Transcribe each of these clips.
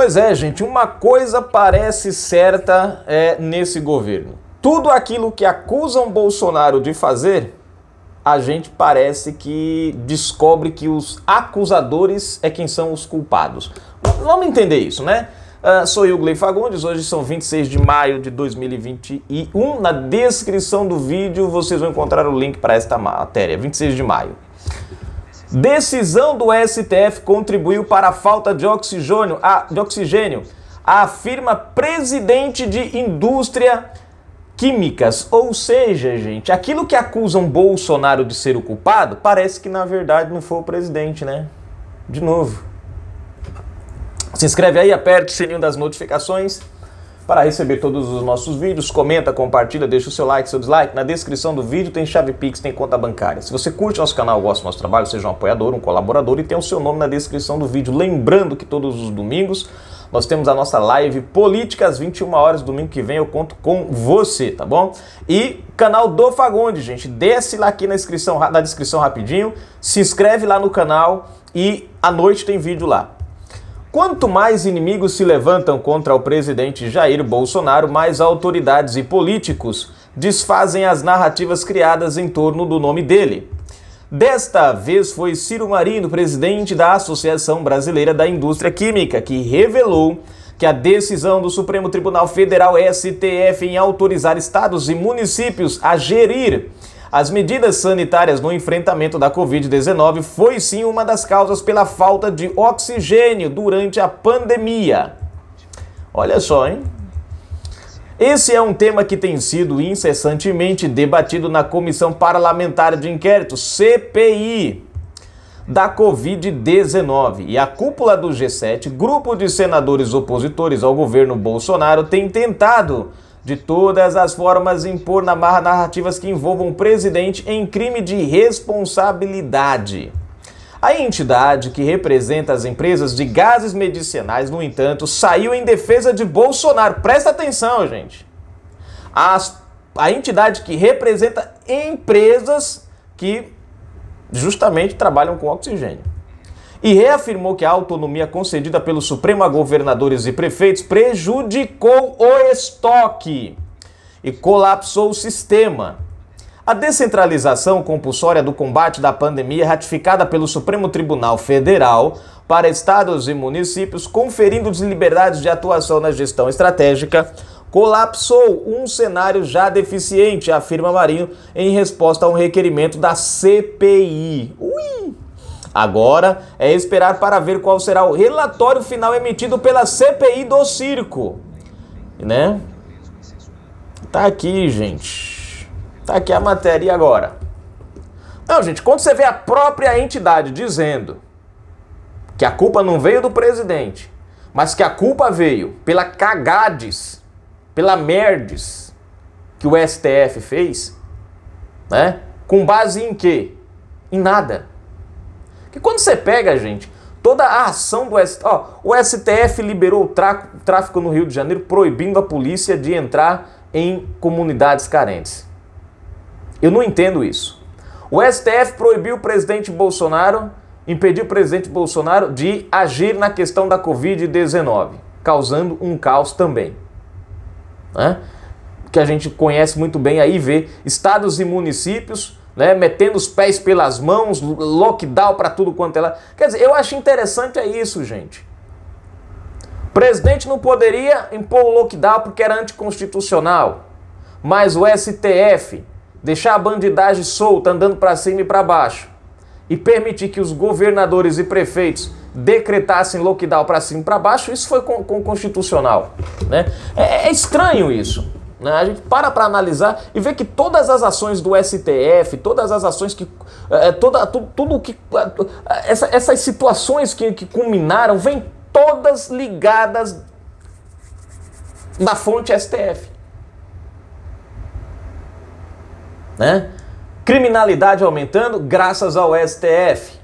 Pois é, gente, uma coisa parece certa é, nesse governo. Tudo aquilo que acusam Bolsonaro de fazer, a gente parece que descobre que os acusadores é quem são os culpados. Vamos entender isso, né? Uh, sou Yugley Fagundes, hoje são 26 de maio de 2021. Na descrição do vídeo vocês vão encontrar o link para esta matéria, 26 de maio. Decisão do STF contribuiu para a falta de oxigênio, de oxigênio, afirma presidente de indústria químicas. Ou seja, gente, aquilo que acusam Bolsonaro de ser o culpado, parece que na verdade não foi o presidente, né? De novo. Se inscreve aí, aperta o sininho das notificações. Para receber todos os nossos vídeos, comenta, compartilha, deixa o seu like, seu dislike. Na descrição do vídeo tem chave Pix, tem conta bancária. Se você curte nosso canal, gosta do nosso trabalho, seja um apoiador, um colaborador e tem o seu nome na descrição do vídeo. Lembrando que todos os domingos nós temos a nossa live Política às 21 horas, domingo que vem eu conto com você, tá bom? E canal do Fagundes, gente, desce lá aqui na descrição, na descrição rapidinho, se inscreve lá no canal e à noite tem vídeo lá. Quanto mais inimigos se levantam contra o presidente Jair Bolsonaro, mais autoridades e políticos desfazem as narrativas criadas em torno do nome dele. Desta vez foi Ciro Marino, presidente da Associação Brasileira da Indústria Química, que revelou que a decisão do Supremo Tribunal Federal STF em autorizar estados e municípios a gerir as medidas sanitárias no enfrentamento da Covid-19 foi sim uma das causas pela falta de oxigênio durante a pandemia. Olha só, hein? Esse é um tema que tem sido incessantemente debatido na Comissão Parlamentar de Inquérito, CPI, da Covid-19. E a cúpula do G7, grupo de senadores opositores ao governo Bolsonaro, tem tentado de todas as formas impor narrativas que envolvam o presidente em crime de responsabilidade. A entidade que representa as empresas de gases medicinais, no entanto, saiu em defesa de Bolsonaro. Presta atenção, gente. As, a entidade que representa empresas que justamente trabalham com oxigênio e reafirmou que a autonomia concedida pelo Supremo a governadores e prefeitos prejudicou o estoque e colapsou o sistema. A descentralização compulsória do combate da pandemia, é ratificada pelo Supremo Tribunal Federal para estados e municípios, conferindo-lhes liberdades de atuação na gestão estratégica, colapsou um cenário já deficiente, afirma Marinho em resposta a um requerimento da CPI. Ui! Agora é esperar para ver qual será o relatório final emitido pela CPI do circo. Né? Tá aqui, gente. Tá aqui a matéria agora. Não, gente, quando você vê a própria entidade dizendo que a culpa não veio do presidente, mas que a culpa veio pela cagades, pela merdes que o STF fez, né? Com base em quê? Em nada. Porque quando você pega, gente, toda a ação do STF. Ó, o STF liberou o tráfico no Rio de Janeiro, proibindo a polícia de entrar em comunidades carentes. Eu não entendo isso. O STF proibiu o presidente Bolsonaro, impediu o presidente Bolsonaro de agir na questão da Covid-19, causando um caos também. Né? Que a gente conhece muito bem aí, vê estados e municípios né, metendo os pés pelas mãos, lockdown para tudo quanto é Quer dizer, eu acho interessante é isso, gente. O presidente não poderia impor o lockdown porque era anticonstitucional, mas o STF deixar a bandidagem solta andando para cima e para baixo e permitir que os governadores e prefeitos decretassem lockdown para cima e para baixo, isso foi com, com constitucional. Né? É, é, estranho isso. Né? A gente para para analisar e vê que todas as ações do STF, todas as ações que. É, toda, tudo, tudo que. Eh, essa, essas situações que, que culminaram, vêm todas ligadas da fonte STF. Né? Criminalidade aumentando graças ao STF.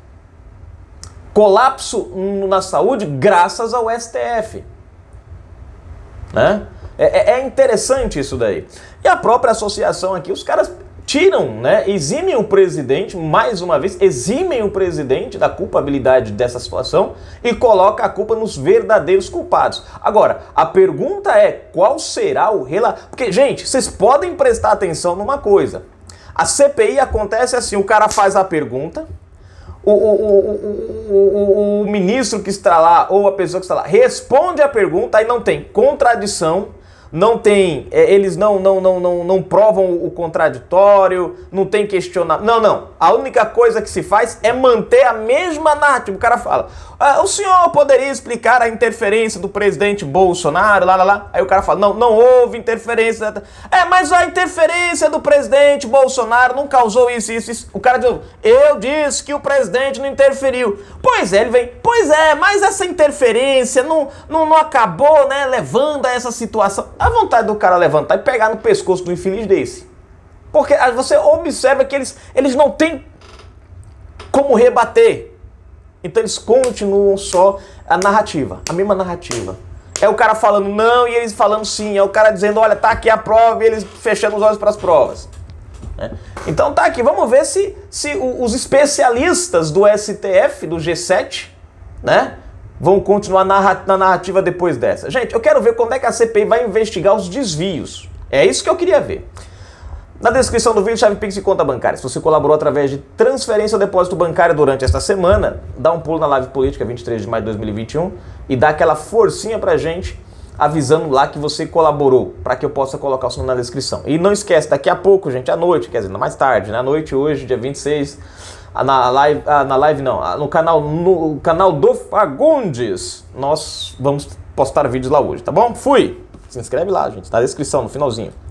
Colapso na saúde graças ao STF. Né? É, é, é interessante isso daí. E a própria associação aqui, os caras tiram, né, eximem o presidente, mais uma vez, eximem o presidente da culpabilidade dessa situação e coloca a culpa nos verdadeiros culpados. Agora, a pergunta é qual será o relato... Porque, gente, vocês podem prestar atenção numa coisa. A CPI acontece assim, o cara faz a pergunta, o, o, o, o, ministro que está lá ou a pessoa que está lá responde a pergunta, e não tem contradição, não tem, é, eles não, não, não, não, não provam o contraditório, não tem questionar. Não, não. A única coisa que se faz é manter a mesma narrativa. O cara fala: ah, o senhor poderia explicar a interferência do presidente Bolsonaro, lá, lá, lá. Aí o cara fala: não, não houve interferência. É, mas a interferência do presidente Bolsonaro não causou isso, isso, isso. O cara diz: eu disse que o presidente não interferiu. Pois é, ele vem: pois é, mas essa interferência não, não, não acabou, né, levando a essa situação. A vontade do cara levantar e pegar no pescoço do infeliz desse. Porque ah, você observa que eles, eles não têm como rebater. Então eles continuam só a narrativa, a mesma narrativa. É o cara falando não e eles falando sim. É o cara dizendo, olha, tá aqui a prova e eles fechando os olhos para as provas. É. Então tá aqui, vamos ver se, se os especialistas do STF, do G7, né, vão continuar na narrativa depois dessa. Gente, eu quero ver como é que a CPI vai investigar os desvios. É isso que eu queria ver. Na descrição do vídeo, chave Pix e conta bancária. Se você colaborou através de transferência ou depósito bancário durante esta semana, dá um pulo na Live Política 23 de maio de 2021 e dá aquela forcinha pra gente avisando lá que você colaborou, para que eu possa colocar o seu nome na descrição. E não esquece, daqui a pouco, gente, à noite, quer dizer, mais tarde, na né? noite hoje, dia 26, na live, na live não, no canal, no canal do Fagundes, nós vamos postar vídeos lá hoje, tá bom? Fui! Se inscreve lá, gente, na descrição, no finalzinho.